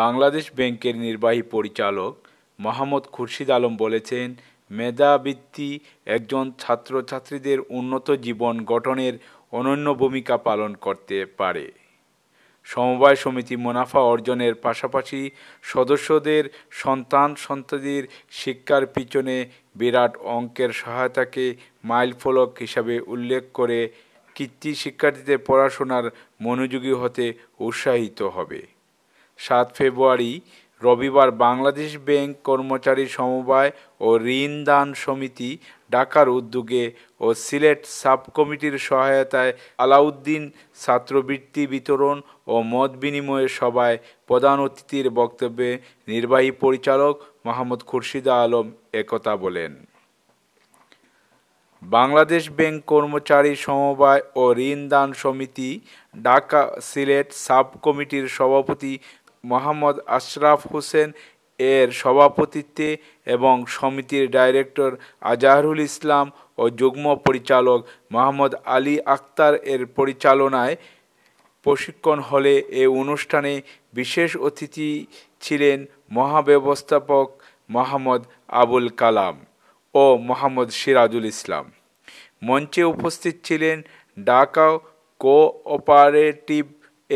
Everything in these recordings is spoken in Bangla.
বাংলাদেশ ব্যাংকের নির্বাহী পরিচালক মোহাম্মদ খুরশিদ আলম বলেছেন মেধাবৃত্তি একজন ছাত্রছাত্রীদের উন্নত জীবন গঠনের অনন্য ভূমিকা পালন করতে পারে সমবায় সমিতি মুনাফা অর্জনের পাশাপাশি সদস্যদের সন্তান সন্ততির শিক্ষার পিছনে বিরাট অঙ্কের সহায়তাকে মাইলফলক হিসাবে উল্লেখ করে কৃত্তি শিক্ষার্থীদের পড়াশোনার মনোযোগী হতে উৎসাহিত হবে সাত ফেব্রুয়ারি রবিবার বাংলাদেশ ব্যাংক কর্মচারী সমবায় ও ঋণ দান সমিতি ডাকার উদ্যোগে ও সিলেট সাব কমিটির সহায়তায় আলাউদ্দিন ছাত্রবৃত্তি বিতরণ ও মত বিনিময়ের সভায় প্রধান অতিথির বক্তব্যে নির্বাহী পরিচালক মোহাম্মদ খুরশিদা আলম একথা বলেন বাংলাদেশ ব্যাংক কর্মচারী সমবায় ও ঋণ দান সমিতি ঢাকা সিলেট সাব কমিটির সভাপতি মোহাম্মদ আশরাফ হোসেন এর সভাপতিত্বে এবং সমিতির ডাইরেক্টর আজাহরুল ইসলাম ও যুগ্ম পরিচালক মোহাম্মদ আলী আক্তার এর পরিচালনায় প্রশিক্ষণ হলে এ অনুষ্ঠানে বিশেষ অতিথি ছিলেন মহাব্যবস্থাপক মোহাম্মদ আবুল কালাম ও মোহাম্মদ সিরাজুল ইসলাম মঞ্চে উপস্থিত ছিলেন ডাকা কোঅপারেটিভ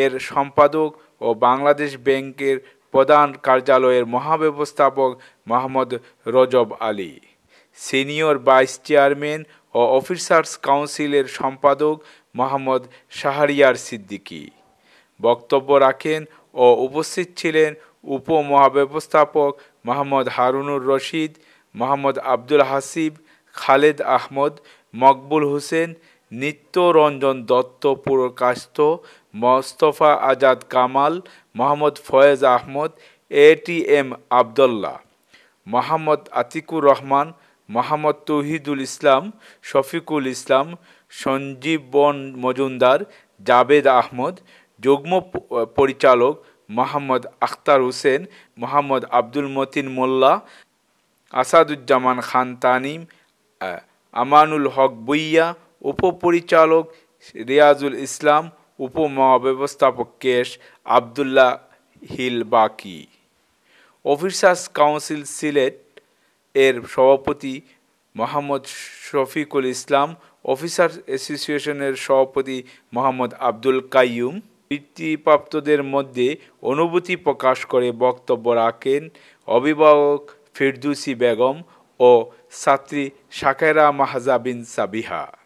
এর সম্পাদক ও বাংলাদেশ ব্যাংকের প্রধান কার্যালয়ের মহাব্যবস্থাপক Mohammad Rajab Ali senior vice chairman ও অফিসার্স কাউন্সিলের সম্পাদক মোহাম্মদ শাহরিয়ার সিদ্দিকী বক্তব্য রাখেন ও উপস্থিত ছিলেন উপমহাব্যবস্থাপক Mohammad Harunur Rashid Mohammad Abdul Hasib Khaled Ahmed Maqbul Hossain Nityaranjan Dutta Purkastha Mostafa Azad Kamal Mohammad Foyez Ahmed A T M Abdullah Mohammad Atiqur Rahman Mohammad Touhidul Islam Shafiqul Islam Sanjiban Majumder Javed Ahmed যুগ্ম পরিচালক মোহাম্মদ আখতার হোসেন মোহাম্মদ আব্দুল মতিন মোল্লা আসাদুজ্জামান খান তানিম আমানুল হক বুইয়া উপপরিচালক রিয়াজুল ইসলাম উপমহাব্যবস্থাপক cash Abdullah Hil Baki officers council Sylhet এর সভাপতি মোহাম্মদ শফিকুল ইসলাম অফিসার অ্যাসোসিয়েশনের সভাপতি মোহাম্মদ আব্দুল কাইয়ুম বৃত্তিপ্রাপ্তদের মধ্যে অনুভূতি প্রকাশ করে বক্তব্য রাখেন অভিভাবক ফিরদুসি বেগম ও ছাত্রী সাকেরা মাহজাবিন সাবিহা